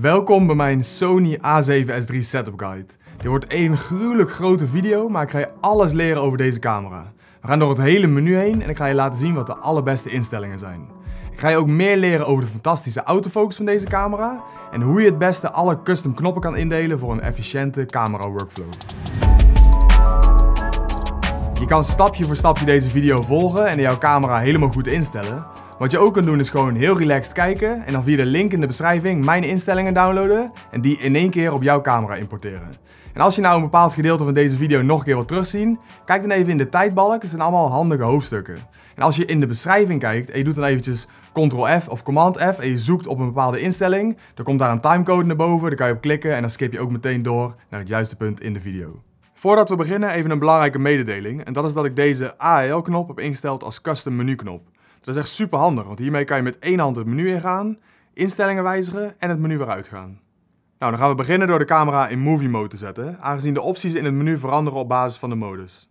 Welkom bij mijn Sony A7S3 setup guide. Dit wordt één gruwelijk grote video, maar ik ga je alles leren over deze camera. We gaan door het hele menu heen en ik ga je laten zien wat de allerbeste instellingen zijn. Ik ga je ook meer leren over de fantastische autofocus van deze camera en hoe je het beste alle custom knoppen kan indelen voor een efficiënte camera workflow. Je kan stapje voor stapje deze video volgen en jouw camera helemaal goed instellen, wat je ook kunt doen is gewoon heel relaxed kijken en dan via de link in de beschrijving mijn instellingen downloaden en die in één keer op jouw camera importeren. En als je nou een bepaald gedeelte van deze video nog een keer wilt terugzien, kijk dan even in de tijdbalk, het zijn allemaal handige hoofdstukken. En als je in de beschrijving kijkt en je doet dan eventjes Ctrl-F of Command-F en je zoekt op een bepaalde instelling, dan komt daar een timecode naar boven, daar kan je op klikken en dan skip je ook meteen door naar het juiste punt in de video. Voordat we beginnen even een belangrijke mededeling en dat is dat ik deze ael knop heb ingesteld als custom menu knop. Dat is echt super handig, want hiermee kan je met één hand het menu ingaan, instellingen wijzigen en het menu weer uitgaan. Nou, dan gaan we beginnen door de camera in Movie Mode te zetten, aangezien de opties in het menu veranderen op basis van de modus.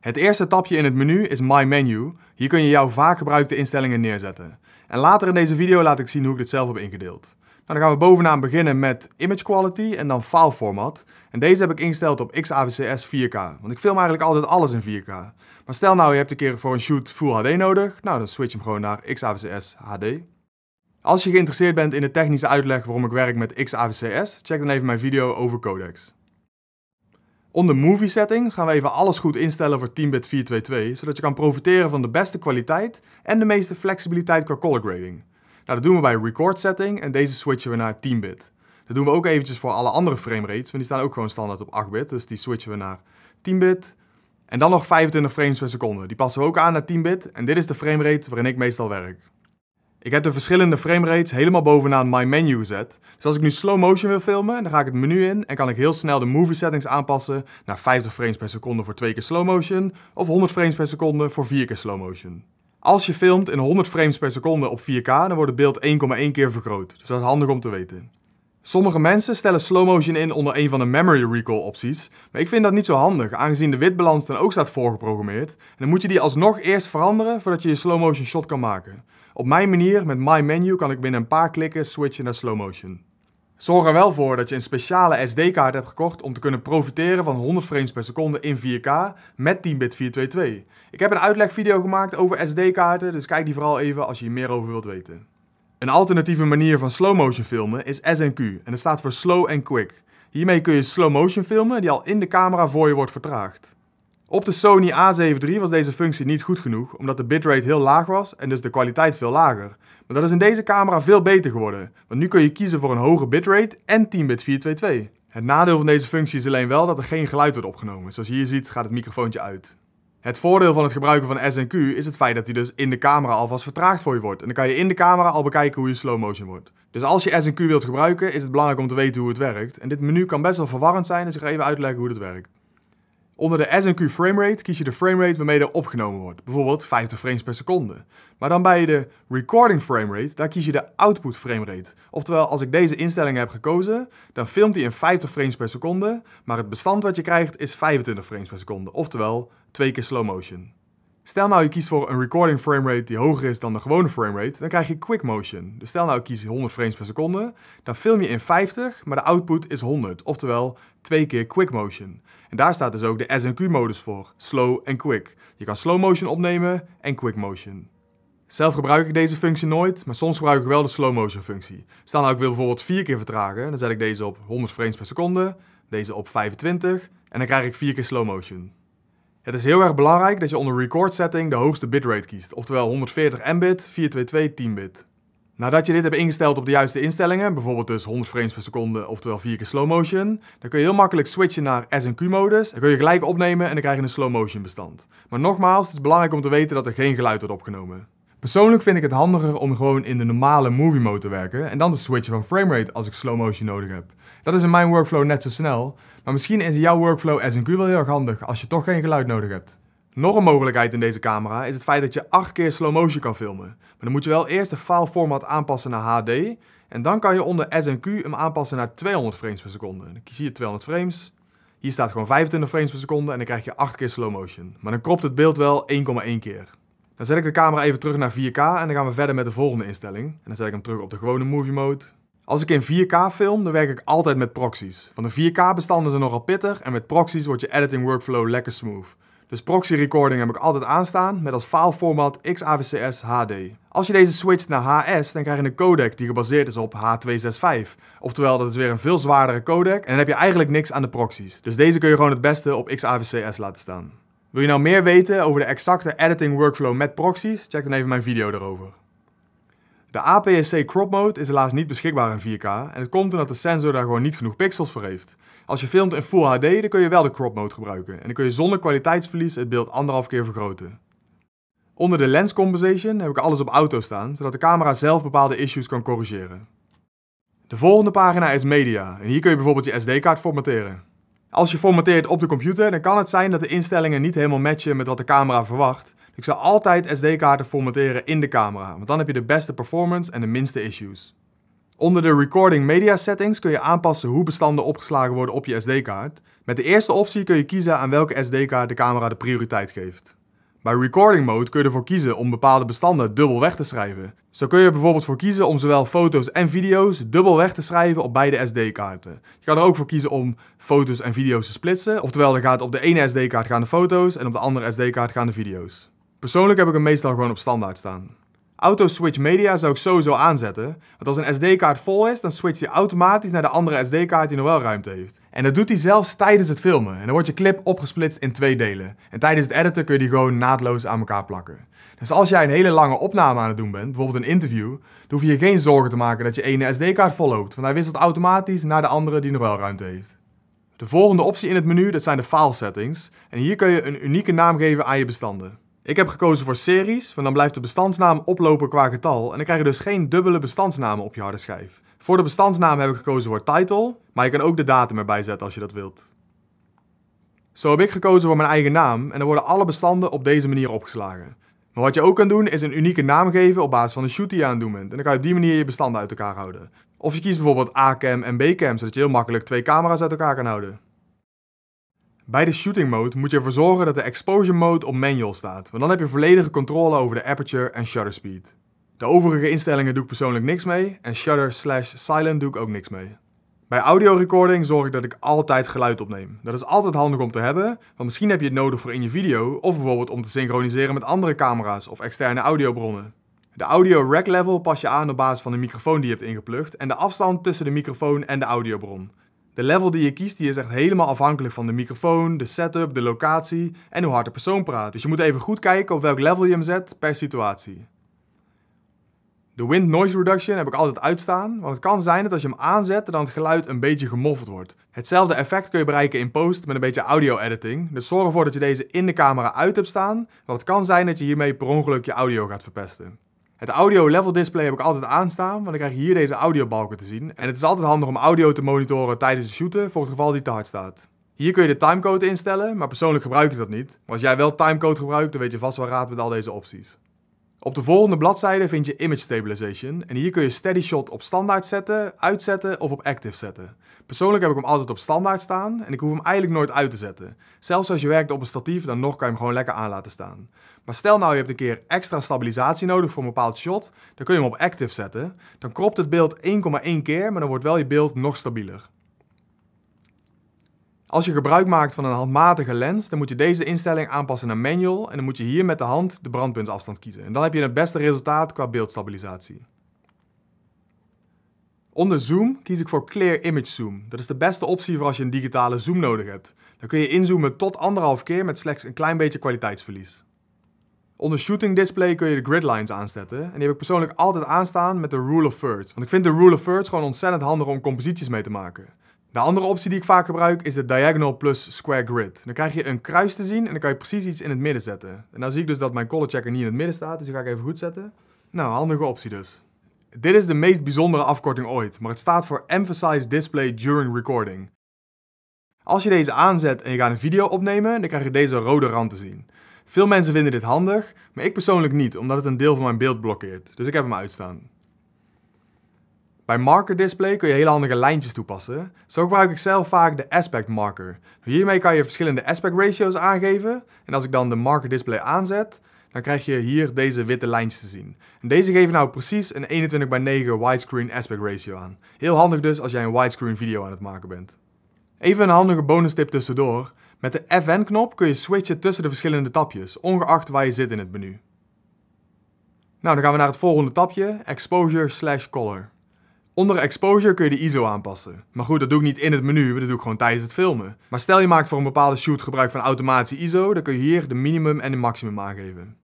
Het eerste tapje in het menu is My Menu. Hier kun je jouw vaak gebruikte instellingen neerzetten. En later in deze video laat ik zien hoe ik dit zelf heb ingedeeld. Nou, dan gaan we bovenaan beginnen met Image Quality en dan File Format. En deze heb ik ingesteld op XAVCS 4K, want ik film eigenlijk altijd alles in 4K. Maar stel nou, je hebt een keer voor een shoot Full HD nodig, nou dan switch hem gewoon naar XAVCS HD. Als je geïnteresseerd bent in de technische uitleg waarom ik werk met XAVCS, check dan even mijn video over codecs. Onder Movie Settings gaan we even alles goed instellen voor 10-bit 422, zodat je kan profiteren van de beste kwaliteit en de meeste flexibiliteit qua color grading. Nou, dat doen we bij Record Setting en deze switchen we naar 10-bit. Dat doen we ook eventjes voor alle andere framerates, want die staan ook gewoon standaard op 8-bit, dus die switchen we naar 10-bit. En dan nog 25 frames per seconde. Die passen we ook aan naar 10-bit en dit is de framerate waarin ik meestal werk. Ik heb de verschillende framerates helemaal bovenaan mijn Menu gezet. Dus als ik nu slow motion wil filmen, dan ga ik het menu in en kan ik heel snel de movie settings aanpassen naar 50 frames per seconde voor 2 keer slow motion of 100 frames per seconde voor 4 keer slow motion. Als je filmt in 100 frames per seconde op 4K, dan wordt het beeld 1,1 keer vergroot. Dus dat is handig om te weten. Sommige mensen stellen slow motion in onder een van de memory recall opties, maar ik vind dat niet zo handig aangezien de witbalans dan ook staat voorgeprogrammeerd en dan moet je die alsnog eerst veranderen voordat je je slow motion shot kan maken. Op mijn manier met My Menu kan ik binnen een paar klikken switchen naar slow motion. Zorg er wel voor dat je een speciale SD-kaart hebt gekocht om te kunnen profiteren van 100 frames per seconde in 4K met 10-bit 422. Ik heb een uitlegvideo gemaakt over SD-kaarten, dus kijk die vooral even als je hier meer over wilt weten. Een alternatieve manier van slow motion filmen is SNQ en dat staat voor slow and quick. Hiermee kun je slow motion filmen die al in de camera voor je wordt vertraagd. Op de Sony A7 III was deze functie niet goed genoeg, omdat de bitrate heel laag was en dus de kwaliteit veel lager. Maar dat is in deze camera veel beter geworden, want nu kun je kiezen voor een hoge bitrate en 10-bit 422. Het nadeel van deze functie is alleen wel dat er geen geluid wordt opgenomen. Zoals je hier ziet gaat het microfoontje uit. Het voordeel van het gebruiken van SNQ is het feit dat hij dus in de camera alvast vertraagd voor je wordt. En dan kan je in de camera al bekijken hoe je slow motion wordt. Dus als je SNQ wilt gebruiken, is het belangrijk om te weten hoe het werkt. En dit menu kan best wel verwarrend zijn, dus ik ga even uitleggen hoe dat werkt. Onder de SNQ framerate kies je de framerate waarmee er opgenomen wordt, bijvoorbeeld 50 frames per seconde. Maar dan bij de recording framerate, daar kies je de output framerate. Oftewel, als ik deze instelling heb gekozen, dan filmt hij in 50 frames per seconde, maar het bestand wat je krijgt is 25 frames per seconde, oftewel twee keer slow motion. Stel nou je kiest voor een recording framerate die hoger is dan de gewone framerate, dan krijg je quick motion. Dus stel nou ik kies 100 frames per seconde, dan film je in 50, maar de output is 100, oftewel twee keer quick motion. En daar staat dus ook de SNQ-modus voor, slow en quick. Je kan slow motion opnemen en quick motion. Zelf gebruik ik deze functie nooit, maar soms gebruik ik wel de slow motion functie. Stel nou ik wil bijvoorbeeld 4 keer vertragen, dan zet ik deze op 100 frames per seconde, deze op 25 en dan krijg ik 4 keer slow motion. Het is heel erg belangrijk dat je onder record setting de hoogste bitrate kiest, oftewel 140 mbit, 422 10-bit. Nadat je dit hebt ingesteld op de juiste instellingen, bijvoorbeeld dus 100 frames per seconde, oftewel 4 keer slow motion, dan kun je heel makkelijk switchen naar SQ modus dan kun je gelijk opnemen en dan krijg je een slow motion bestand. Maar nogmaals, het is belangrijk om te weten dat er geen geluid wordt opgenomen. Persoonlijk vind ik het handiger om gewoon in de normale movie mode te werken en dan te switchen van framerate als ik slow motion nodig heb. Dat is in mijn workflow net zo snel, maar misschien is jouw workflow SNQ wel heel erg handig als je toch geen geluid nodig hebt. Nog een mogelijkheid in deze camera is het feit dat je 8 keer slow motion kan filmen. Maar dan moet je wel eerst de fileformat aanpassen naar HD en dan kan je onder SNQ hem aanpassen naar 200 frames per seconde. Dan kies je 200 frames, hier staat gewoon 25 frames per seconde en dan krijg je 8 keer slow motion. Maar dan kropt het beeld wel 1,1 keer. Dan zet ik de camera even terug naar 4K en dan gaan we verder met de volgende instelling. En dan zet ik hem terug op de gewone movie mode. Als ik in 4K film, dan werk ik altijd met proxies. Van de 4K-bestanden zijn nogal pittig en met proxies wordt je editing workflow lekker smooth. Dus proxy recording heb ik altijd aanstaan met als fileformaat XAVCS HD. Als je deze switcht naar HS, dan krijg je een codec die gebaseerd is op H265. Oftewel, dat is weer een veel zwaardere codec en dan heb je eigenlijk niks aan de proxies. Dus deze kun je gewoon het beste op XAVCS laten staan. Wil je nou meer weten over de exacte editing workflow met proxies? Check dan even mijn video erover. De APS-C crop mode is helaas niet beschikbaar in 4K en het komt omdat de sensor daar gewoon niet genoeg pixels voor heeft. Als je filmt in Full HD, dan kun je wel de crop mode gebruiken en dan kun je zonder kwaliteitsverlies het beeld anderhalf keer vergroten. Onder de lens compensation heb ik alles op auto staan, zodat de camera zelf bepaalde issues kan corrigeren. De volgende pagina is media en hier kun je bijvoorbeeld je SD-kaart formatteren. Als je formateert op de computer, dan kan het zijn dat de instellingen niet helemaal matchen met wat de camera verwacht ik zal altijd SD-kaarten formateren in de camera, want dan heb je de beste performance en de minste issues. Onder de Recording Media Settings kun je aanpassen hoe bestanden opgeslagen worden op je SD-kaart. Met de eerste optie kun je kiezen aan welke SD-kaart de camera de prioriteit geeft. Bij Recording Mode kun je ervoor kiezen om bepaalde bestanden dubbel weg te schrijven. Zo kun je er bijvoorbeeld voor kiezen om zowel foto's en video's dubbel weg te schrijven op beide SD-kaarten. Je kan er ook voor kiezen om foto's en video's te splitsen, oftewel er gaat op de ene SD-kaart gaan de foto's en op de andere SD-kaart gaan de video's. Persoonlijk heb ik hem meestal gewoon op standaard staan. Auto Switch Media zou ik sowieso aanzetten, want als een SD-kaart vol is, dan switcht hij automatisch naar de andere SD-kaart die nog wel ruimte heeft. En dat doet hij zelfs tijdens het filmen, en dan wordt je clip opgesplitst in twee delen. En tijdens het editen kun je die gewoon naadloos aan elkaar plakken. Dus als jij een hele lange opname aan het doen bent, bijvoorbeeld een interview, dan hoef je je geen zorgen te maken dat je ene SD-kaart vol loopt, want hij wisselt automatisch naar de andere die nog wel ruimte heeft. De volgende optie in het menu, dat zijn de file settings, en hier kun je een unieke naam geven aan je bestanden. Ik heb gekozen voor series, want dan blijft de bestandsnaam oplopen qua getal en dan krijg je dus geen dubbele bestandsnamen op je harde schijf. Voor de bestandsnaam heb ik gekozen voor title, maar je kan ook de datum erbij zetten als je dat wilt. Zo heb ik gekozen voor mijn eigen naam en dan worden alle bestanden op deze manier opgeslagen. Maar wat je ook kan doen is een unieke naam geven op basis van de shoot die je aan het doen bent. En dan kan je op die manier je bestanden uit elkaar houden. Of je kiest bijvoorbeeld A-cam en B-cam, zodat je heel makkelijk twee camera's uit elkaar kan houden. Bij de shooting mode moet je ervoor zorgen dat de exposure mode op manual staat, want dan heb je volledige controle over de aperture en shutter speed. De overige instellingen doe ik persoonlijk niks mee en shutter slash silent doe ik ook niks mee. Bij audio recording zorg ik dat ik altijd geluid opneem. Dat is altijd handig om te hebben, want misschien heb je het nodig voor in je video of bijvoorbeeld om te synchroniseren met andere camera's of externe audiobronnen. De audio rack level pas je aan op basis van de microfoon die je hebt ingeplukt en de afstand tussen de microfoon en de audiobron. De level die je kiest die is echt helemaal afhankelijk van de microfoon, de setup, de locatie en hoe hard de persoon praat. Dus je moet even goed kijken op welk level je hem zet per situatie. De wind noise reduction heb ik altijd uitstaan, want het kan zijn dat als je hem aanzet dan het geluid een beetje gemoffeld wordt. Hetzelfde effect kun je bereiken in post met een beetje audio editing, dus zorg ervoor dat je deze in de camera uit hebt staan, want het kan zijn dat je hiermee per ongeluk je audio gaat verpesten. Het audio level display heb ik altijd aanstaan, want dan krijg je hier deze audiobalken te zien. En het is altijd handig om audio te monitoren tijdens het shooten voor het geval die te hard staat. Hier kun je de timecode instellen, maar persoonlijk gebruik ik dat niet. Maar als jij wel timecode gebruikt, dan weet je vast wel raad met al deze opties. Op de volgende bladzijde vind je Image Stabilization en hier kun je Steady Shot op standaard zetten, uitzetten of op Active zetten. Persoonlijk heb ik hem altijd op standaard staan en ik hoef hem eigenlijk nooit uit te zetten. Zelfs als je werkt op een statief, dan nog kan je hem gewoon lekker aan laten staan. Maar stel nou je hebt een keer extra stabilisatie nodig voor een bepaald shot, dan kun je hem op active zetten. Dan kropt het beeld 1,1 keer, maar dan wordt wel je beeld nog stabieler. Als je gebruik maakt van een handmatige lens, dan moet je deze instelling aanpassen naar manual en dan moet je hier met de hand de brandpuntsafstand kiezen. En dan heb je het beste resultaat qua beeldstabilisatie. Onder Zoom kies ik voor Clear Image Zoom. Dat is de beste optie voor als je een digitale zoom nodig hebt. Dan kun je inzoomen tot anderhalf keer met slechts een klein beetje kwaliteitsverlies. Onder Shooting Display kun je de gridlines aanzetten. En die heb ik persoonlijk altijd aanstaan met de Rule of Thirds. Want ik vind de Rule of Thirds gewoon ontzettend handig om composities mee te maken. De andere optie die ik vaak gebruik is de Diagonal plus Square Grid. Dan krijg je een kruis te zien en dan kan je precies iets in het midden zetten. En nou zie ik dus dat mijn color checker niet in het midden staat, dus die ga ik even goed zetten. Nou, handige optie dus. Dit is de meest bijzondere afkorting ooit, maar het staat voor Emphasize Display During Recording. Als je deze aanzet en je gaat een video opnemen, dan krijg je deze rode rand te zien. Veel mensen vinden dit handig, maar ik persoonlijk niet, omdat het een deel van mijn beeld blokkeert, dus ik heb hem uitstaan. Bij marker display kun je hele handige lijntjes toepassen. Zo gebruik ik zelf vaak de aspect marker. Hiermee kan je verschillende aspect ratios aangeven en als ik dan de marker display aanzet, dan krijg je hier deze witte lijntjes te zien. En deze geven nou precies een 21 bij 9 widescreen aspect ratio aan. Heel handig dus als jij een widescreen video aan het maken bent. Even een handige bonus tip tussendoor. Met de Fn-knop kun je switchen tussen de verschillende tapjes, ongeacht waar je zit in het menu. Nou, dan gaan we naar het volgende tapje, Exposure slash Color. Onder exposure kun je de ISO aanpassen. Maar goed, dat doe ik niet in het menu, dat doe ik gewoon tijdens het filmen. Maar stel je maakt voor een bepaalde shoot gebruik van automatische ISO, dan kun je hier de minimum en de maximum aangeven.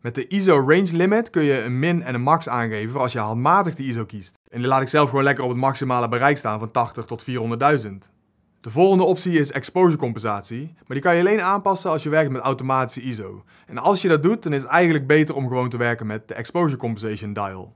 Met de ISO range limit kun je een min en een max aangeven als je handmatig de ISO kiest. En die laat ik zelf gewoon lekker op het maximale bereik staan van 80 tot 400.000. De volgende optie is exposure compensatie, maar die kan je alleen aanpassen als je werkt met automatische ISO. En als je dat doet, dan is het eigenlijk beter om gewoon te werken met de exposure compensation dial.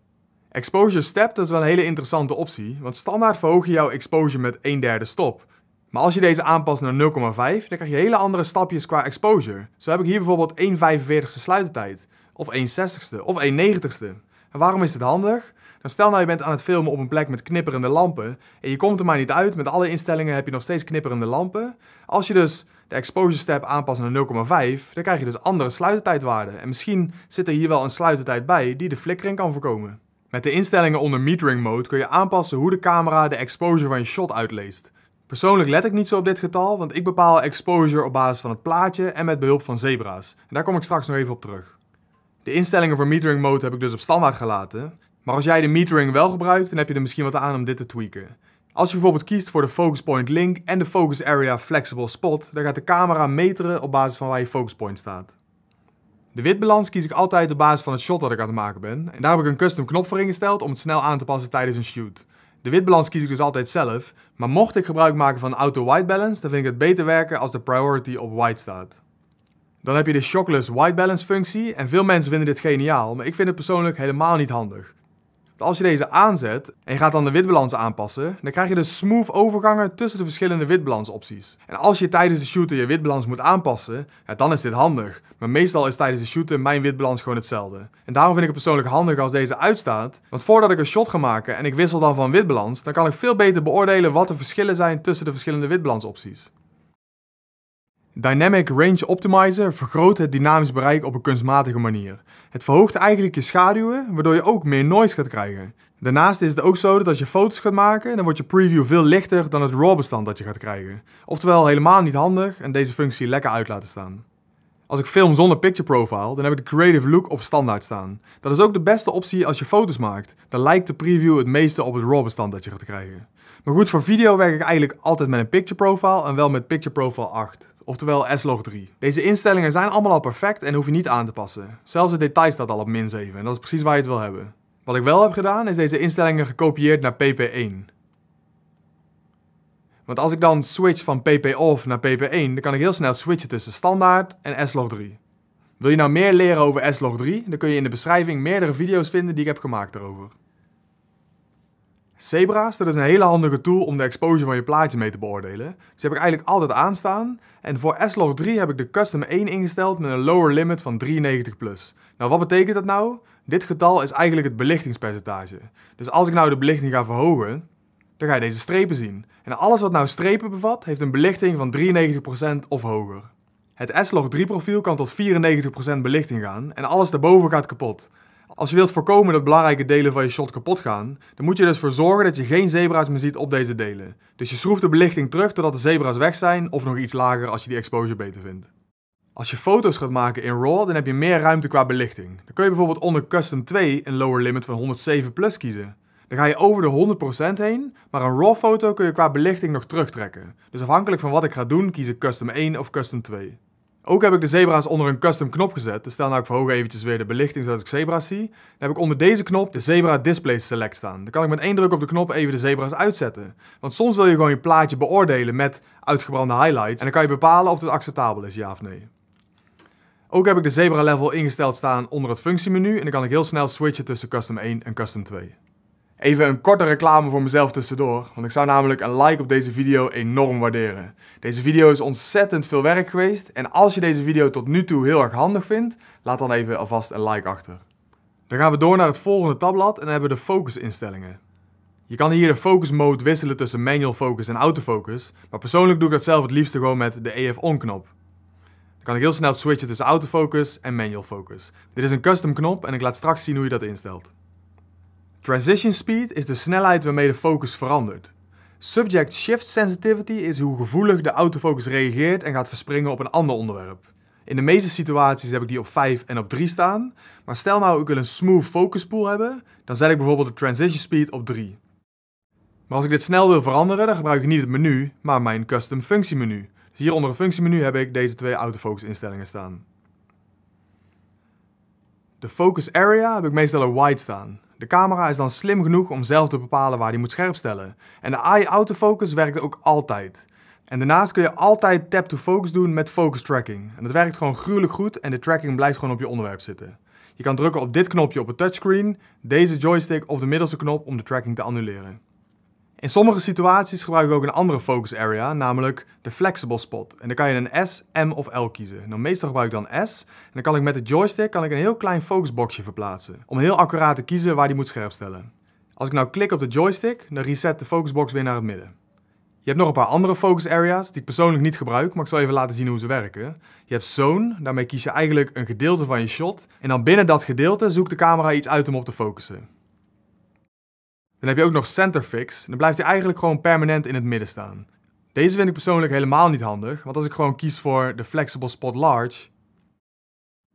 Exposure step, dat is wel een hele interessante optie, want standaard verhoog je jouw exposure met 1 derde stop. Maar als je deze aanpast naar 0,5, dan krijg je hele andere stapjes qua exposure. Zo heb ik hier bijvoorbeeld 1,45 sluitertijd of 160 ste of 190 ste En waarom is dit handig? Dan nou, stel nou je bent aan het filmen op een plek met knipperende lampen en je komt er maar niet uit, met alle instellingen heb je nog steeds knipperende lampen. Als je dus de exposure step aanpast naar 0,5, dan krijg je dus andere sluitertijdwaarden. En misschien zit er hier wel een sluitertijd bij die de flikkering kan voorkomen. Met de instellingen onder metering mode kun je aanpassen hoe de camera de exposure van je shot uitleest. Persoonlijk let ik niet zo op dit getal, want ik bepaal exposure op basis van het plaatje en met behulp van zebra's. En daar kom ik straks nog even op terug. De instellingen voor metering mode heb ik dus op standaard gelaten. Maar als jij de metering wel gebruikt, dan heb je er misschien wat aan om dit te tweaken. Als je bijvoorbeeld kiest voor de Focus Point Link en de Focus Area Flexible Spot, dan gaat de camera meteren op basis van waar je focus point staat. De witbalans kies ik altijd op basis van het shot dat ik aan het maken ben. En daar heb ik een custom knop voor ingesteld om het snel aan te passen tijdens een shoot. De witbalans kies ik dus altijd zelf, maar mocht ik gebruik maken van Auto White Balance, dan vind ik het beter werken als de priority op white staat. Dan heb je de shockless white balance functie en veel mensen vinden dit geniaal, maar ik vind het persoonlijk helemaal niet handig. Want als je deze aanzet en je gaat dan de witbalans aanpassen, dan krijg je de dus smooth overgangen tussen de verschillende witbalansopties. En als je tijdens de shooter je witbalans moet aanpassen, ja, dan is dit handig. Maar meestal is tijdens de shooter mijn witbalans gewoon hetzelfde. En daarom vind ik het persoonlijk handig als deze uitstaat, want voordat ik een shot ga maken en ik wissel dan van witbalans, dan kan ik veel beter beoordelen wat de verschillen zijn tussen de verschillende witbalansopties. Dynamic Range Optimizer vergroot het dynamisch bereik op een kunstmatige manier. Het verhoogt eigenlijk je schaduwen, waardoor je ook meer noise gaat krijgen. Daarnaast is het ook zo dat als je foto's gaat maken, dan wordt je preview veel lichter dan het RAW bestand dat je gaat krijgen. Oftewel helemaal niet handig en deze functie lekker uit laten staan. Als ik film zonder picture profile, dan heb ik de creative look op standaard staan. Dat is ook de beste optie als je foto's maakt. Dan lijkt de preview het meeste op het RAW bestand dat je gaat krijgen. Maar goed, voor video werk ik eigenlijk altijd met een picture profile en wel met picture profile 8 oftewel S-log 3. Deze instellingen zijn allemaal al perfect en hoef je niet aan te passen. Zelfs het detail staat al op min 7 en dat is precies waar je het wil hebben. Wat ik wel heb gedaan is deze instellingen gekopieerd naar pp1. Want als ik dan switch van pp-off naar pp1, dan kan ik heel snel switchen tussen standaard en S-log 3. Wil je nou meer leren over S-log 3, dan kun je in de beschrijving meerdere video's vinden die ik heb gemaakt daarover. Zebra's, dat is een hele handige tool om de exposure van je plaatje mee te beoordelen. Dus die heb ik eigenlijk altijd aanstaan. En voor S-Log 3 heb ik de custom 1 ingesteld met een lower limit van 93+. Plus. Nou, wat betekent dat nou? Dit getal is eigenlijk het belichtingspercentage. Dus als ik nou de belichting ga verhogen, dan ga je deze strepen zien. En alles wat nou strepen bevat, heeft een belichting van 93% of hoger. Het S-Log 3 profiel kan tot 94% belichting gaan en alles daarboven gaat kapot. Als je wilt voorkomen dat belangrijke delen van je shot kapot gaan, dan moet je dus voor zorgen dat je geen zebra's meer ziet op deze delen. Dus je schroeft de belichting terug totdat de zebra's weg zijn of nog iets lager als je die exposure beter vindt. Als je foto's gaat maken in RAW, dan heb je meer ruimte qua belichting. Dan kun je bijvoorbeeld onder Custom 2 een lower limit van 107 plus kiezen. Dan ga je over de 100% heen, maar een RAW foto kun je qua belichting nog terugtrekken. Dus afhankelijk van wat ik ga doen, kies ik Custom 1 of Custom 2. Ook heb ik de zebra's onder een custom knop gezet. Dus stel nou ik verhoog eventjes weer de belichting zodat ik zebra's zie. Dan heb ik onder deze knop de zebra display select staan. Dan kan ik met één druk op de knop even de zebra's uitzetten. Want soms wil je gewoon je plaatje beoordelen met uitgebrande highlights. En dan kan je bepalen of het acceptabel is, ja of nee. Ook heb ik de zebra level ingesteld staan onder het functiemenu. En dan kan ik heel snel switchen tussen custom 1 en custom 2. Even een korte reclame voor mezelf tussendoor, want ik zou namelijk een like op deze video enorm waarderen. Deze video is ontzettend veel werk geweest en als je deze video tot nu toe heel erg handig vindt, laat dan even alvast een like achter. Dan gaan we door naar het volgende tabblad en dan hebben we de focusinstellingen. Je kan hier de focus mode wisselen tussen manual focus en autofocus, maar persoonlijk doe ik dat zelf het liefste gewoon met de EF on knop. Dan kan ik heel snel switchen tussen autofocus en manual focus. Dit is een custom knop en ik laat straks zien hoe je dat instelt. Transition speed is de snelheid waarmee de focus verandert. Subject shift sensitivity is hoe gevoelig de autofocus reageert en gaat verspringen op een ander onderwerp. In de meeste situaties heb ik die op 5 en op 3 staan, maar stel nou ik wil een smooth focus pool hebben, dan zet ik bijvoorbeeld de transition speed op 3. Maar als ik dit snel wil veranderen, dan gebruik ik niet het menu, maar mijn custom functiemenu. Dus hier onder het functiemenu heb ik deze twee autofocus instellingen staan. De focus area heb ik meestal op wide staan. De camera is dan slim genoeg om zelf te bepalen waar hij moet scherpstellen. En de Eye autofocus werkt ook altijd. En daarnaast kun je altijd tap-to-focus doen met focus tracking. En dat werkt gewoon gruwelijk goed en de tracking blijft gewoon op je onderwerp zitten. Je kan drukken op dit knopje op het touchscreen, deze joystick of de middelste knop om de tracking te annuleren. In sommige situaties gebruik ik ook een andere focus area, namelijk de flexible spot. En dan kan je een S, M of L kiezen. Nou, meestal gebruik ik dan S. En dan kan ik met de joystick kan ik een heel klein focusboxje verplaatsen. Om heel accuraat te kiezen waar die moet scherp stellen. Als ik nou klik op de joystick, dan reset de focusbox weer naar het midden. Je hebt nog een paar andere focus areas die ik persoonlijk niet gebruik, maar ik zal even laten zien hoe ze werken. Je hebt zone, daarmee kies je eigenlijk een gedeelte van je shot. En dan binnen dat gedeelte zoekt de camera iets uit om op te focussen. Dan heb je ook nog centerfix. Dan blijft hij eigenlijk gewoon permanent in het midden staan. Deze vind ik persoonlijk helemaal niet handig, want als ik gewoon kies voor de Flexible Spot Large,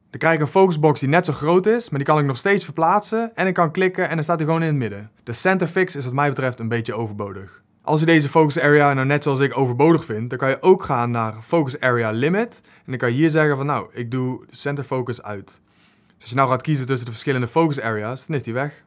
dan krijg ik een focusbox die net zo groot is, maar die kan ik nog steeds verplaatsen en ik kan klikken en dan staat hij gewoon in het midden. De centerfix is wat mij betreft een beetje overbodig. Als je deze focus area nou net zoals ik overbodig vindt, dan kan je ook gaan naar focus area limit en dan kan je hier zeggen van nou, ik doe center focus uit. Dus als je nou gaat kiezen tussen de verschillende focus areas, dan is die weg.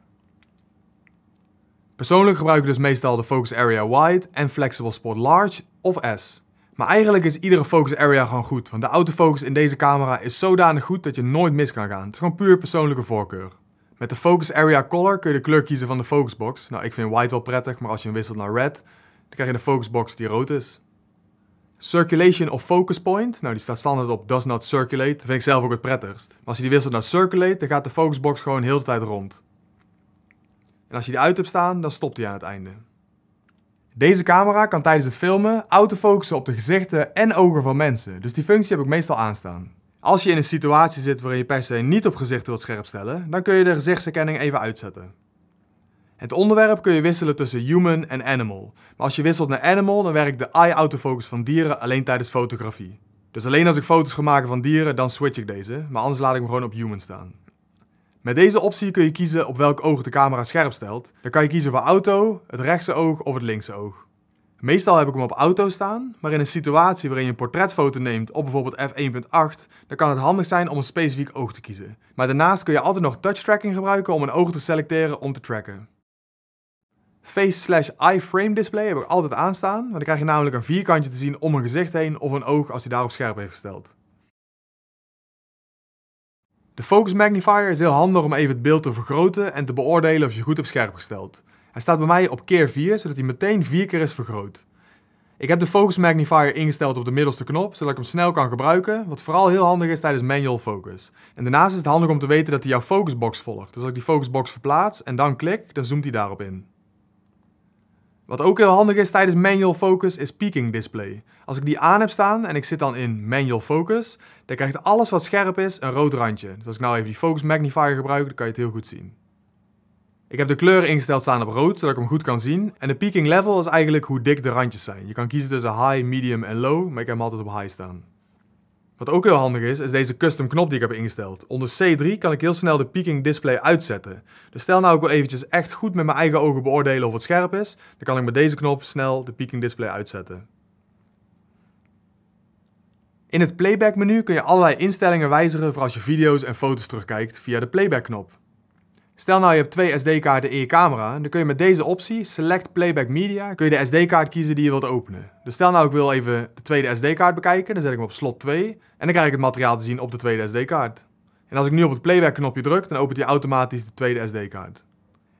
Persoonlijk gebruik ik dus meestal de Focus Area Wide en Flexible Spot Large of S. Maar eigenlijk is iedere focus area gewoon goed, want de autofocus in deze camera is zodanig goed dat je nooit mis kan gaan. Het is gewoon puur persoonlijke voorkeur. Met de focus area color kun je de kleur kiezen van de focusbox. Nou, ik vind white wel prettig, maar als je hem wisselt naar red, dan krijg je de focusbox die rood is. Circulation of focus point, nou die staat standaard op does not circulate, dat vind ik zelf ook het prettigst. Maar als je die wisselt naar circulate, dan gaat de focusbox gewoon heel de tijd rond. En als je die uit hebt staan, dan stopt hij aan het einde. Deze camera kan tijdens het filmen autofocussen op de gezichten en ogen van mensen, dus die functie heb ik meestal aanstaan. Als je in een situatie zit waarin je per se niet op gezichten wilt scherpstellen, dan kun je de gezichtsherkenning even uitzetten. Het onderwerp kun je wisselen tussen human en animal, maar als je wisselt naar animal, dan werkt de eye autofocus van dieren alleen tijdens fotografie. Dus alleen als ik foto's ga maken van dieren, dan switch ik deze, maar anders laat ik hem gewoon op human staan. Met deze optie kun je kiezen op welk oog de camera scherp stelt. Dan kan je kiezen voor auto, het rechtse oog of het linkse oog. Meestal heb ik hem op auto staan, maar in een situatie waarin je een portretfoto neemt op bijvoorbeeld f1.8, dan kan het handig zijn om een specifiek oog te kiezen. Maar daarnaast kun je altijd nog touch tracking gebruiken om een oog te selecteren om te tracken. Face-slash-eye-frame display heb ik altijd aanstaan, want dan krijg je namelijk een vierkantje te zien om een gezicht heen of een oog als je daarop scherp heeft gesteld. De focus magnifier is heel handig om even het beeld te vergroten en te beoordelen of je goed hebt scherp gesteld. Hij staat bij mij op keer 4, zodat hij meteen 4 keer is vergroot. Ik heb de focus magnifier ingesteld op de middelste knop, zodat ik hem snel kan gebruiken, wat vooral heel handig is tijdens manual focus. En daarnaast is het handig om te weten dat hij jouw focusbox volgt, dus als ik die focusbox verplaats en dan klik, dan zoomt hij daarop in. Wat ook heel handig is tijdens manual focus is peaking display. Als ik die aan heb staan en ik zit dan in manual focus, dan krijgt alles wat scherp is een rood randje. Dus als ik nou even die focus magnifier gebruik, dan kan je het heel goed zien. Ik heb de kleuren ingesteld staan op rood, zodat ik hem goed kan zien. En de peaking level is eigenlijk hoe dik de randjes zijn. Je kan kiezen tussen high, medium en low, maar ik heb hem altijd op high staan. Wat ook heel handig is, is deze custom knop die ik heb ingesteld. Onder C3 kan ik heel snel de peaking display uitzetten. Dus stel nou ik wil eventjes echt goed met mijn eigen ogen beoordelen of het scherp is, dan kan ik met deze knop snel de peaking display uitzetten. In het playback menu kun je allerlei instellingen wijzigen voor als je video's en foto's terugkijkt via de playback knop. Stel nou je hebt twee SD-kaarten in je camera, dan kun je met deze optie, Select Playback Media, kun je de SD-kaart kiezen die je wilt openen. Dus stel nou ik wil even de tweede SD-kaart bekijken, dan zet ik hem op slot 2 en dan krijg ik het materiaal te zien op de tweede SD-kaart. En als ik nu op het playback knopje druk, dan opent hij automatisch de tweede SD-kaart.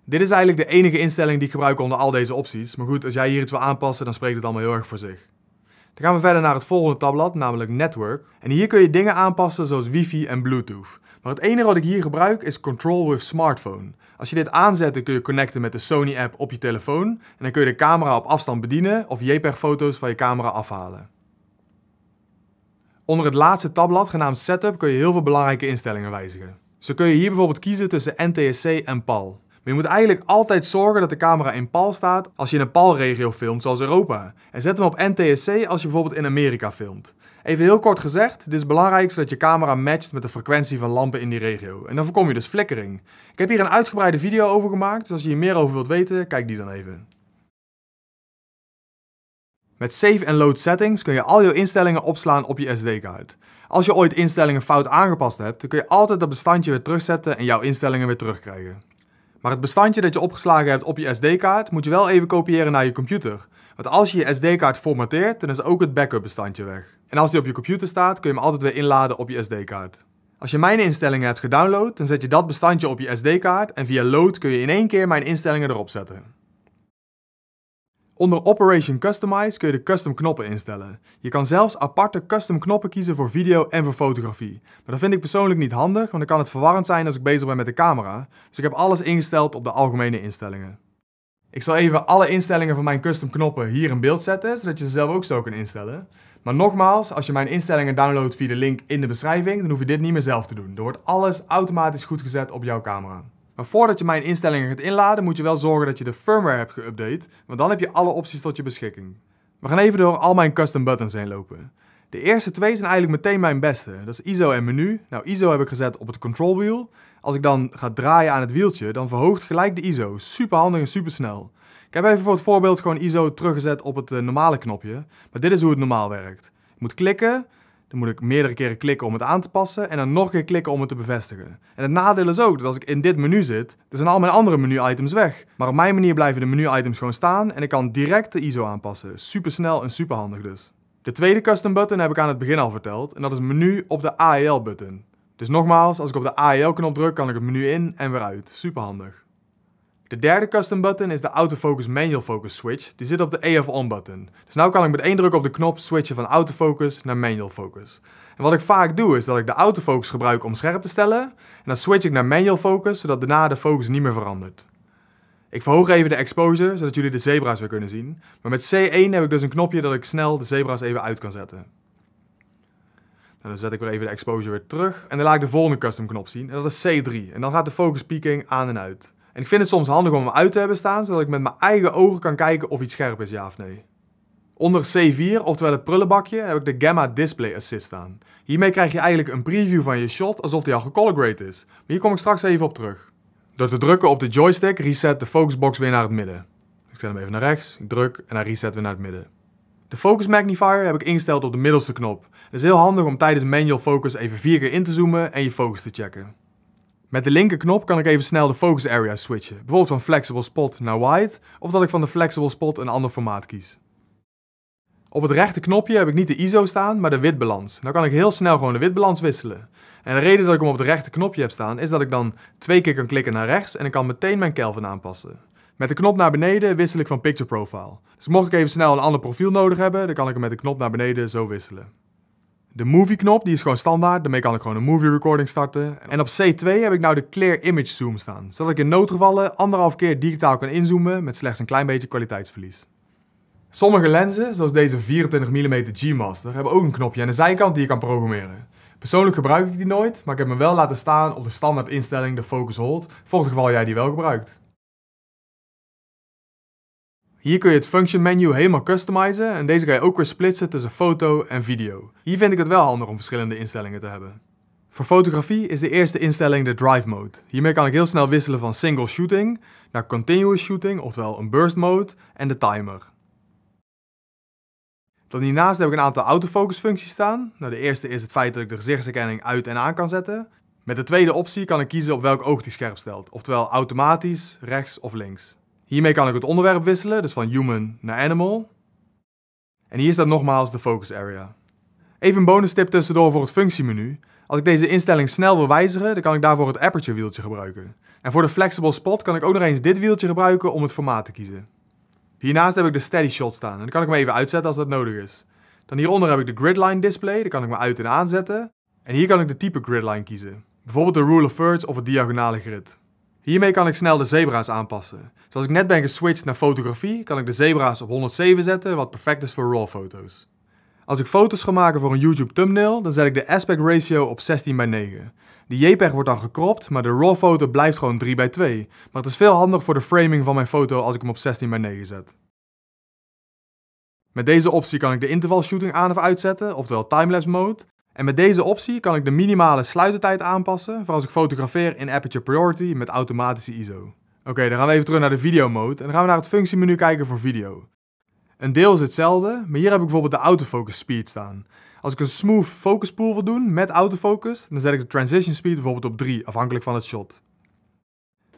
Dit is eigenlijk de enige instelling die ik gebruik onder al deze opties, maar goed, als jij hier iets wil aanpassen, dan spreekt het allemaal heel erg voor zich. Dan gaan we verder naar het volgende tabblad, namelijk Network. En hier kun je dingen aanpassen zoals wifi en bluetooth. Maar het enige wat ik hier gebruik is Control with Smartphone. Als je dit aanzet, kun je connecten met de Sony-app op je telefoon. En dan kun je de camera op afstand bedienen of JPEG-foto's van je camera afhalen. Onder het laatste tabblad, genaamd Setup, kun je heel veel belangrijke instellingen wijzigen. Zo kun je hier bijvoorbeeld kiezen tussen NTSC en PAL. Maar je moet eigenlijk altijd zorgen dat de camera in PAL staat als je in een PAL-regio filmt, zoals Europa. En zet hem op NTSC als je bijvoorbeeld in Amerika filmt. Even heel kort gezegd, het is belangrijk dat je camera matcht met de frequentie van lampen in die regio. En dan voorkom je dus flikkering. Ik heb hier een uitgebreide video over gemaakt, dus als je hier meer over wilt weten, kijk die dan even. Met Save and Load Settings kun je al je instellingen opslaan op je SD-kaart. Als je ooit instellingen fout aangepast hebt, dan kun je altijd dat bestandje weer terugzetten en jouw instellingen weer terugkrijgen. Maar het bestandje dat je opgeslagen hebt op je SD-kaart moet je wel even kopiëren naar je computer. Want als je je SD-kaart formateert, dan is ook het backup bestandje weg. En als die op je computer staat, kun je hem altijd weer inladen op je SD-kaart. Als je mijn instellingen hebt gedownload, dan zet je dat bestandje op je SD-kaart en via load kun je in één keer mijn instellingen erop zetten. Onder Operation Customize kun je de custom knoppen instellen. Je kan zelfs aparte custom knoppen kiezen voor video en voor fotografie. Maar dat vind ik persoonlijk niet handig, want dan kan het verwarrend zijn als ik bezig ben met de camera. Dus ik heb alles ingesteld op de algemene instellingen. Ik zal even alle instellingen van mijn custom knoppen hier in beeld zetten, zodat je ze zelf ook zo kunt instellen. Maar nogmaals, als je mijn instellingen downloadt via de link in de beschrijving, dan hoef je dit niet meer zelf te doen. Er wordt alles automatisch goed gezet op jouw camera. Maar voordat je mijn instellingen gaat inladen, moet je wel zorgen dat je de firmware hebt geüpdate, want dan heb je alle opties tot je beschikking. We gaan even door al mijn custom buttons heen lopen. De eerste twee zijn eigenlijk meteen mijn beste. Dat is ISO en menu. Nou, ISO heb ik gezet op het control wheel. Als ik dan ga draaien aan het wieltje, dan verhoogt gelijk de ISO. Super handig en super snel. Ik heb even voor het voorbeeld gewoon ISO teruggezet op het eh, normale knopje. Maar dit is hoe het normaal werkt. Ik moet klikken, dan moet ik meerdere keren klikken om het aan te passen en dan nog een keer klikken om het te bevestigen. En het nadeel is ook dat als ik in dit menu zit, dan zijn al mijn andere menu-items weg. Maar op mijn manier blijven de menu-items gewoon staan en ik kan direct de ISO aanpassen. Super snel en super handig dus. De tweede custom button heb ik aan het begin al verteld en dat is menu op de AEL button. Dus nogmaals, als ik op de AEL knop druk kan ik het menu in en weer uit. Super handig. De derde custom button is de autofocus manual focus switch. Die zit op de AF on button. Dus nu kan ik met één druk op de knop switchen van autofocus naar manual focus. En wat ik vaak doe is dat ik de autofocus gebruik om scherp te stellen. En dan switch ik naar manual focus zodat daarna de focus niet meer verandert. Ik verhoog even de exposure zodat jullie de zebra's weer kunnen zien. Maar met C1 heb ik dus een knopje dat ik snel de zebra's even uit kan zetten. Nou, dan zet ik weer even de exposure weer terug. En dan laat ik de volgende custom knop zien. En dat is C3. En dan gaat de focus peaking aan en uit. En ik vind het soms handig om hem uit te hebben staan, zodat ik met mijn eigen ogen kan kijken of iets scherp is, ja of nee. Onder C4, oftewel het prullenbakje, heb ik de Gamma Display Assist aan. Hiermee krijg je eigenlijk een preview van je shot alsof die al gecolorgrade is. Maar hier kom ik straks even op terug. Door te drukken op de joystick reset de focusbox weer naar het midden. ik zet hem even naar rechts, ik druk en hij reset weer naar het midden. De focus magnifier heb ik ingesteld op de middelste knop. Het is heel handig om tijdens manual focus even vier keer in te zoomen en je focus te checken. Met de linkerknop kan ik even snel de focus area switchen, bijvoorbeeld van flexible spot naar wide, of dat ik van de flexible spot een ander formaat kies. Op het rechter knopje heb ik niet de ISO staan, maar de witbalans. Dan kan ik heel snel gewoon de witbalans wisselen. En de reden dat ik hem op het rechter knopje heb staan, is dat ik dan twee keer kan klikken naar rechts en ik kan meteen mijn Kelvin aanpassen. Met de knop naar beneden wissel ik van picture profile. Dus mocht ik even snel een ander profiel nodig hebben, dan kan ik hem met de knop naar beneden zo wisselen. De movie knop, die is gewoon standaard. Daarmee kan ik gewoon een movie recording starten. En op C2 heb ik nou de clear image zoom staan. Zodat ik in noodgevallen anderhalf keer digitaal kan inzoomen met slechts een klein beetje kwaliteitsverlies. Sommige lenzen, zoals deze 24mm G-Master, hebben ook een knopje aan de zijkant die je kan programmeren. Persoonlijk gebruik ik die nooit, maar ik heb me wel laten staan op de standaard instelling de focus hold, voor het geval jij die wel gebruikt. Hier kun je het function menu helemaal customizen en deze kan je ook weer splitsen tussen foto en video. Hier vind ik het wel handig om verschillende instellingen te hebben. Voor fotografie is de eerste instelling de drive mode. Hiermee kan ik heel snel wisselen van single shooting naar continuous shooting, oftewel een burst mode en de timer. Dan hiernaast heb ik een aantal autofocus functies staan. Nou, de eerste is het feit dat ik de gezichtsherkenning uit en aan kan zetten. Met de tweede optie kan ik kiezen op welk oog die scherp stelt, oftewel automatisch, rechts of links. Hiermee kan ik het onderwerp wisselen, dus van human naar animal. En hier staat nogmaals de focus area. Even een bonus tip tussendoor voor het functiemenu. Als ik deze instelling snel wil wijzigen, dan kan ik daarvoor het aperture wieltje gebruiken. En voor de flexible spot kan ik ook nog eens dit wieltje gebruiken om het formaat te kiezen. Hiernaast heb ik de steady shot staan en dan kan ik hem even uitzetten als dat nodig is. Dan hieronder heb ik de gridline display, Die kan ik me uit en aanzetten. En hier kan ik de type gridline kiezen. Bijvoorbeeld de rule of thirds of het diagonale grid. Hiermee kan ik snel de zebra's aanpassen. Zoals ik net ben geswitcht naar fotografie, kan ik de zebra's op 107 zetten, wat perfect is voor RAW foto's. Als ik foto's ga maken voor een YouTube thumbnail, dan zet ik de aspect ratio op 16 bij 9. De JPEG wordt dan gekropt, maar de RAW foto blijft gewoon 3 bij 2. Maar het is veel handig voor de framing van mijn foto als ik hem op 16 bij 9 zet. Met deze optie kan ik de interval shooting aan of uitzetten, oftewel timelapse mode. En met deze optie kan ik de minimale sluitertijd aanpassen voor als ik fotografeer in Aperture Priority met automatische ISO. Oké, dan gaan we even terug naar de video mode en dan gaan we naar het functiemenu kijken voor video. Een deel is hetzelfde, maar hier heb ik bijvoorbeeld de autofocus speed staan. Als ik een smooth focus pool wil doen met autofocus, dan zet ik de transition speed bijvoorbeeld op 3, afhankelijk van het shot.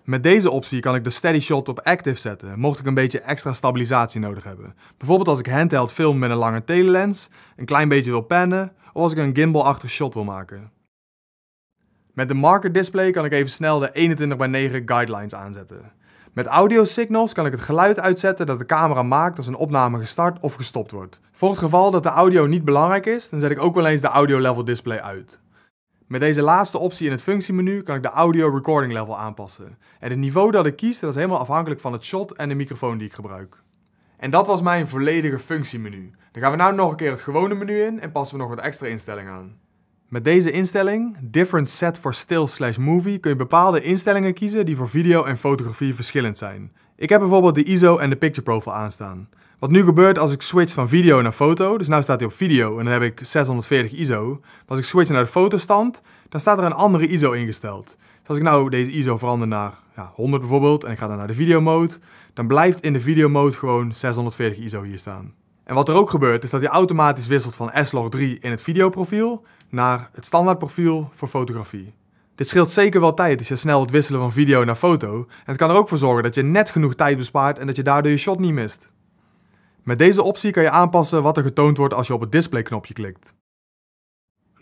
Met deze optie kan ik de steady shot op active zetten, mocht ik een beetje extra stabilisatie nodig hebben. Bijvoorbeeld als ik handheld film met een lange telelens, een klein beetje wil pannen, of als ik een gimbal-achtig shot wil maken. Met de marker display kan ik even snel de 21 bij 9 guidelines aanzetten. Met audio signals kan ik het geluid uitzetten dat de camera maakt als een opname gestart of gestopt wordt. Voor het geval dat de audio niet belangrijk is, dan zet ik ook wel eens de audio level display uit. Met deze laatste optie in het functiemenu kan ik de audio recording level aanpassen. En het niveau dat ik kies dat is helemaal afhankelijk van het shot en de microfoon die ik gebruik. En dat was mijn volledige functiemenu. Dan gaan we nu nog een keer het gewone menu in en passen we nog wat extra instellingen aan. Met deze instelling, Different Set for Still slash Movie, kun je bepaalde instellingen kiezen die voor video en fotografie verschillend zijn. Ik heb bijvoorbeeld de ISO en de Picture Profile aanstaan. Wat nu gebeurt als ik switch van video naar foto, dus nu staat hij op video en dan heb ik 640 ISO. als ik switch naar de fotostand, dan staat er een andere ISO ingesteld. Dus als ik nou deze ISO verander naar ja, 100 bijvoorbeeld en ik ga dan naar de videomode, dan blijft in de videomode gewoon 640 ISO hier staan. En wat er ook gebeurt is dat hij automatisch wisselt van S-Log 3 in het videoprofiel naar het standaardprofiel voor fotografie. Dit scheelt zeker wel tijd als je snel het wisselen van video naar foto en het kan er ook voor zorgen dat je net genoeg tijd bespaart en dat je daardoor je shot niet mist. Met deze optie kan je aanpassen wat er getoond wordt als je op het displayknopje klikt.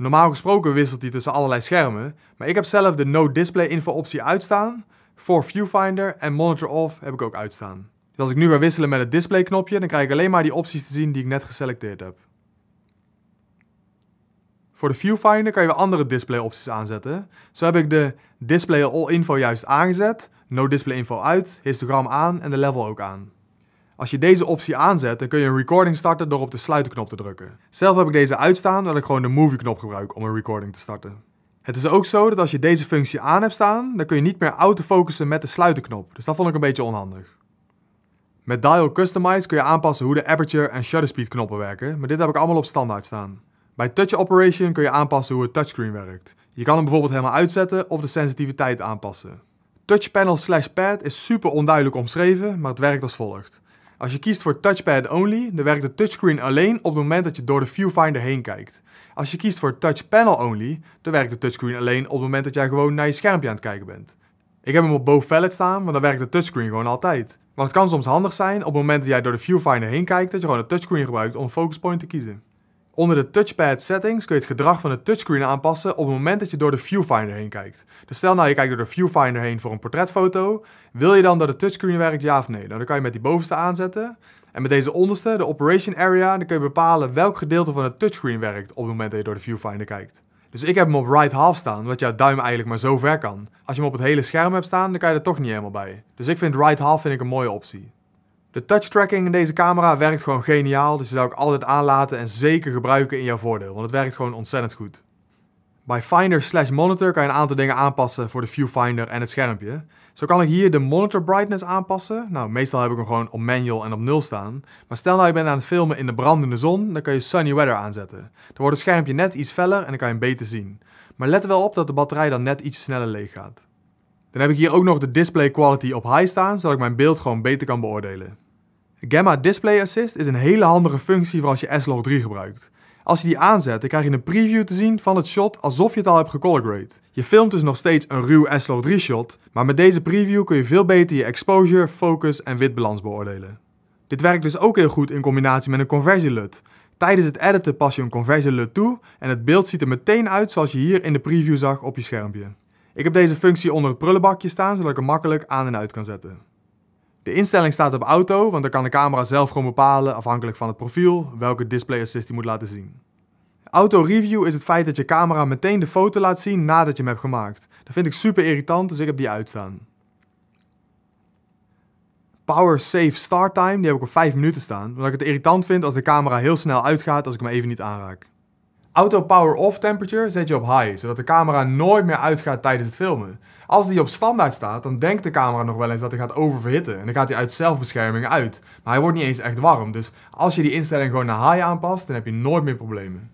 Normaal gesproken wisselt hij tussen allerlei schermen, maar ik heb zelf de No Display Info optie uitstaan. Voor Viewfinder en Monitor Off heb ik ook uitstaan. Dus als ik nu ga wisselen met het display knopje, dan krijg ik alleen maar die opties te zien die ik net geselecteerd heb. Voor de Viewfinder kan je weer andere display opties aanzetten. Zo heb ik de Display All Info juist aangezet, No Display Info uit, histogram aan en de level ook aan. Als je deze optie aanzet, dan kun je een recording starten door op de sluitenknop te drukken. Zelf heb ik deze uitstaan, dat ik gewoon de movie knop gebruik om een recording te starten. Het is ook zo dat als je deze functie aan hebt staan, dan kun je niet meer autofocussen met de sluitenknop, dus dat vond ik een beetje onhandig. Met Dial Customize kun je aanpassen hoe de aperture en shutter speed knoppen werken, maar dit heb ik allemaal op standaard staan. Bij Touch Operation kun je aanpassen hoe het touchscreen werkt. Je kan hem bijvoorbeeld helemaal uitzetten of de sensitiviteit aanpassen. Touch Panel slash Pad is super onduidelijk omschreven, maar het werkt als volgt. Als je kiest voor touchpad only, dan werkt de touchscreen alleen op het moment dat je door de viewfinder heen kijkt. Als je kiest voor touch panel only, dan werkt de touchscreen alleen op het moment dat jij gewoon naar je schermpje aan het kijken bent. Ik heb hem op boven Valid staan, want dan werkt de touchscreen gewoon altijd. Maar het kan soms handig zijn op het moment dat jij door de viewfinder heen kijkt, dat je gewoon de touchscreen gebruikt om een focuspoint te kiezen. Onder de touchpad settings kun je het gedrag van de touchscreen aanpassen op het moment dat je door de viewfinder heen kijkt. Dus stel nou je kijkt door de viewfinder heen voor een portretfoto. Wil je dan dat de touchscreen werkt, ja of nee? Nou, dan kan je met die bovenste aanzetten. En met deze onderste, de operation area, dan kun je bepalen welk gedeelte van de touchscreen werkt op het moment dat je door de viewfinder kijkt. Dus ik heb hem op right half staan, wat jouw duim eigenlijk maar zo ver kan. Als je hem op het hele scherm hebt staan, dan kan je er toch niet helemaal bij. Dus ik vind right half vind ik een mooie optie. De touch tracking in deze camera werkt gewoon geniaal, dus je zou ik altijd aanlaten en zeker gebruiken in jouw voordeel, want het werkt gewoon ontzettend goed. Bij Finder slash Monitor kan je een aantal dingen aanpassen voor de viewfinder en het schermpje. Zo kan ik hier de monitor brightness aanpassen. Nou, meestal heb ik hem gewoon op manual en op 0 staan. Maar stel nou je bent aan het filmen in de brandende zon, dan kan je sunny weather aanzetten. Dan wordt het schermpje net iets feller en dan kan je hem beter zien. Maar let er wel op dat de batterij dan net iets sneller leeg gaat. Dan heb ik hier ook nog de display quality op high staan, zodat ik mijn beeld gewoon beter kan beoordelen. Gamma Display Assist is een hele handige functie voor als je S-Log 3 gebruikt. Als je die aanzet, dan krijg je een preview te zien van het shot alsof je het al hebt gecolorgrade. Je filmt dus nog steeds een ruw S-Log 3 shot, maar met deze preview kun je veel beter je exposure, focus en witbalans beoordelen. Dit werkt dus ook heel goed in combinatie met een conversielut. Tijdens het editen pas je een conversielut toe en het beeld ziet er meteen uit zoals je hier in de preview zag op je schermpje. Ik heb deze functie onder het prullenbakje staan, zodat ik hem makkelijk aan en uit kan zetten. De instelling staat op auto, want dan kan de camera zelf gewoon bepalen, afhankelijk van het profiel, welke display assist hij moet laten zien. Auto review is het feit dat je camera meteen de foto laat zien nadat je hem hebt gemaakt. Dat vind ik super irritant, dus ik heb die uitstaan. Power Save Start Time, die heb ik op 5 minuten staan, omdat ik het irritant vind als de camera heel snel uitgaat als ik hem even niet aanraak. Auto Power Off Temperature zet je op high, zodat de camera nooit meer uitgaat tijdens het filmen. Als die op standaard staat, dan denkt de camera nog wel eens dat hij gaat oververhitten. En dan gaat hij uit zelfbescherming uit. Maar hij wordt niet eens echt warm. Dus als je die instelling gewoon naar high aanpast, dan heb je nooit meer problemen.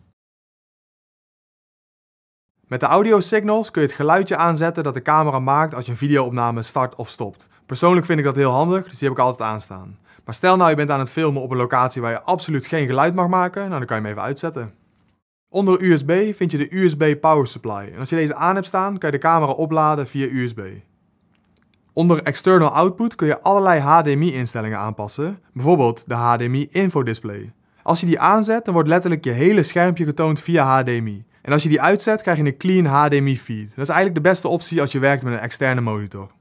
Met de audio signals kun je het geluidje aanzetten dat de camera maakt als je een videoopname start of stopt. Persoonlijk vind ik dat heel handig, dus die heb ik altijd aanstaan. Maar stel nou je bent aan het filmen op een locatie waar je absoluut geen geluid mag maken, nou dan kan je hem even uitzetten. Onder USB vind je de USB Power Supply. En als je deze aan hebt staan, kan je de camera opladen via USB. Onder External Output kun je allerlei HDMI-instellingen aanpassen, bijvoorbeeld de HDMI Info Display. Als je die aanzet, dan wordt letterlijk je hele schermpje getoond via HDMI. En als je die uitzet, krijg je een clean HDMI feed. Dat is eigenlijk de beste optie als je werkt met een externe monitor.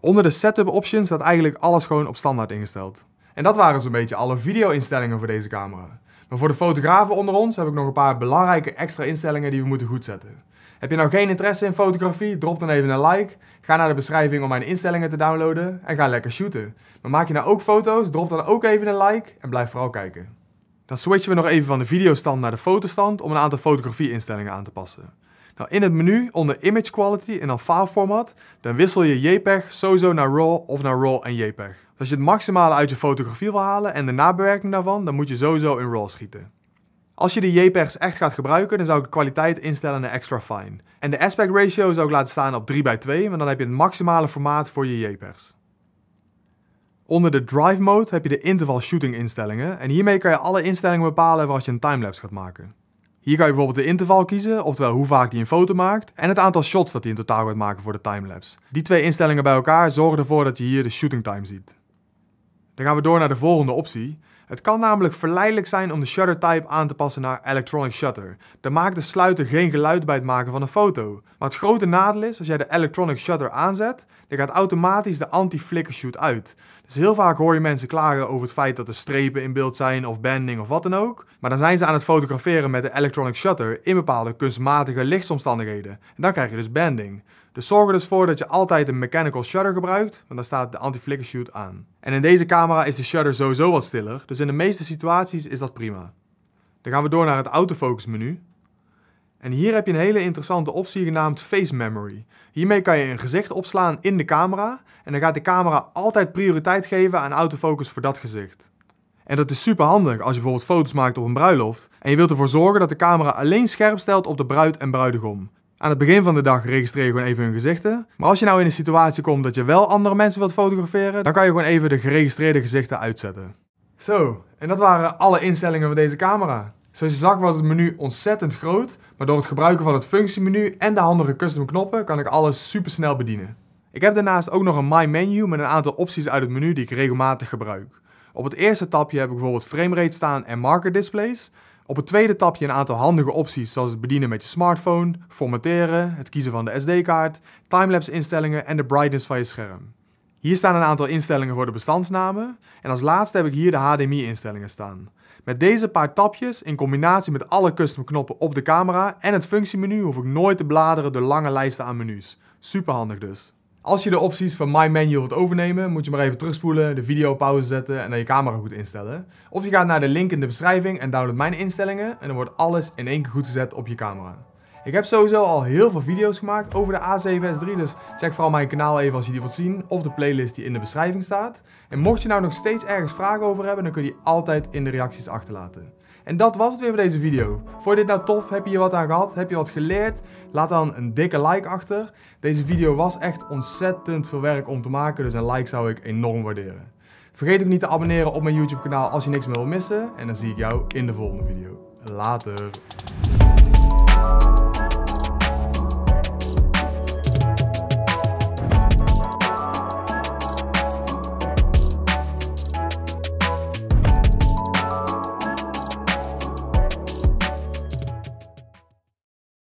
Onder de setup options staat eigenlijk alles gewoon op standaard ingesteld. En dat waren zo'n beetje alle video-instellingen voor deze camera. Maar voor de fotografen onder ons heb ik nog een paar belangrijke extra instellingen die we moeten goedzetten. Heb je nou geen interesse in fotografie? Drop dan even een like. Ga naar de beschrijving om mijn instellingen te downloaden en ga lekker shooten. Maar maak je nou ook foto's? Drop dan ook even een like en blijf vooral kijken. Dan switchen we nog even van de videostand naar de fotostand om een aantal fotografie-instellingen aan te passen. Nou, in het menu onder Image Quality en dan Format, dan wissel je JPEG sowieso naar RAW of naar RAW en JPEG. Dus als je het maximale uit je fotografie wil halen en de nabewerking daarvan, dan moet je sowieso in RAW schieten. Als je de JPEGs echt gaat gebruiken, dan zou ik de kwaliteit instellen naar extra fine. En de aspect ratio zou ik laten staan op 3 bij 2, want dan heb je het maximale formaat voor je JPEGs. Onder de drive mode heb je de interval shooting instellingen en hiermee kan je alle instellingen bepalen voor als je een timelapse gaat maken. Hier kan je bijvoorbeeld de interval kiezen, oftewel hoe vaak hij een foto maakt, en het aantal shots dat hij in totaal gaat maken voor de timelapse. Die twee instellingen bij elkaar zorgen ervoor dat je hier de shooting time ziet. Dan gaan we door naar de volgende optie. Het kan namelijk verleidelijk zijn om de shutter type aan te passen naar electronic shutter. Dan maakt de sluiter geen geluid bij het maken van een foto. Maar het grote nadeel is, als jij de electronic shutter aanzet, dan gaat automatisch de anti-flicker shoot uit. Dus heel vaak hoor je mensen klagen over het feit dat er strepen in beeld zijn of banding of wat dan ook. Maar dan zijn ze aan het fotograferen met de electronic shutter in bepaalde kunstmatige lichtsomstandigheden. En dan krijg je dus banding. Dus zorg er dus voor dat je altijd een mechanical shutter gebruikt, want dan staat de anti-flicker shoot aan. En in deze camera is de shutter sowieso wat stiller, dus in de meeste situaties is dat prima. Dan gaan we door naar het autofocus menu. En hier heb je een hele interessante optie genaamd Face Memory. Hiermee kan je een gezicht opslaan in de camera en dan gaat de camera altijd prioriteit geven aan autofocus voor dat gezicht. En dat is super handig als je bijvoorbeeld foto's maakt op een bruiloft en je wilt ervoor zorgen dat de camera alleen scherp stelt op de bruid en bruidegom. Aan het begin van de dag registreer je gewoon even hun gezichten. Maar als je nou in een situatie komt dat je wel andere mensen wilt fotograferen, dan kan je gewoon even de geregistreerde gezichten uitzetten. Zo, en dat waren alle instellingen van deze camera. Zoals je zag was het menu ontzettend groot, maar door het gebruiken van het functiemenu en de handige custom knoppen kan ik alles super snel bedienen. Ik heb daarnaast ook nog een My Menu met een aantal opties uit het menu die ik regelmatig gebruik. Op het eerste tabje heb ik bijvoorbeeld rate staan en marker displays. Op het tweede tabje een aantal handige opties zoals het bedienen met je smartphone, formatteren, het kiezen van de SD-kaart, timelapse instellingen en de brightness van je scherm. Hier staan een aantal instellingen voor de bestandsnamen. En als laatste heb ik hier de HDMI instellingen staan. Met deze paar tapjes, in combinatie met alle custom knoppen op de camera en het functiemenu hoef ik nooit te bladeren door lange lijsten aan menus. Superhandig dus. Als je de opties van My Manual wilt overnemen, moet je maar even terugspoelen, de video pauze zetten en dan je camera goed instellen. Of je gaat naar de link in de beschrijving en download mijn instellingen en dan wordt alles in één keer goed gezet op je camera. Ik heb sowieso al heel veel video's gemaakt over de A7S3, dus check vooral mijn kanaal even als je die wilt zien, of de playlist die in de beschrijving staat. En mocht je nou nog steeds ergens vragen over hebben, dan kun je die altijd in de reacties achterlaten. En dat was het weer voor deze video. Vond je dit nou tof? Heb je hier wat aan gehad? Heb je wat geleerd? Laat dan een dikke like achter. Deze video was echt ontzettend veel werk om te maken, dus een like zou ik enorm waarderen. Vergeet ook niet te abonneren op mijn YouTube kanaal als je niks meer wilt missen. En dan zie ik jou in de volgende video. Later! you.